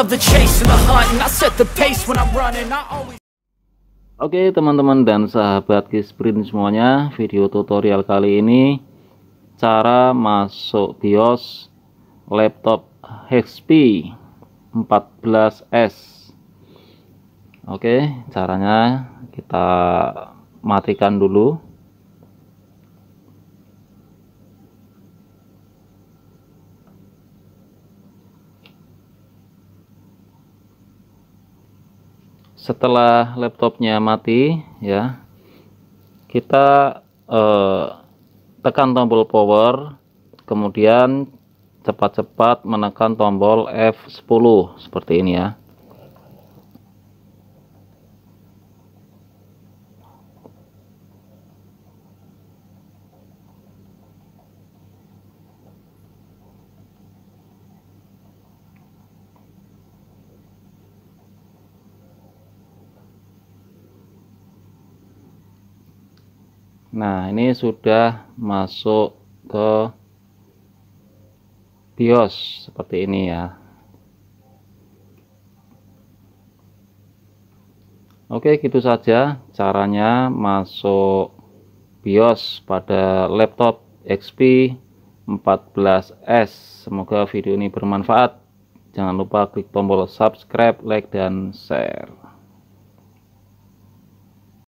Oke okay, teman-teman dan sahabat Kisprint semuanya, video tutorial kali ini cara masuk BIOS laptop HP 14S. Oke, okay, caranya kita matikan dulu setelah laptopnya mati ya kita eh, tekan tombol power kemudian cepat-cepat menekan tombol F10 seperti ini ya nah ini sudah masuk ke BIOS seperti ini ya Oke gitu saja caranya masuk BIOS pada laptop XP 14S semoga video ini bermanfaat jangan lupa klik tombol subscribe like dan share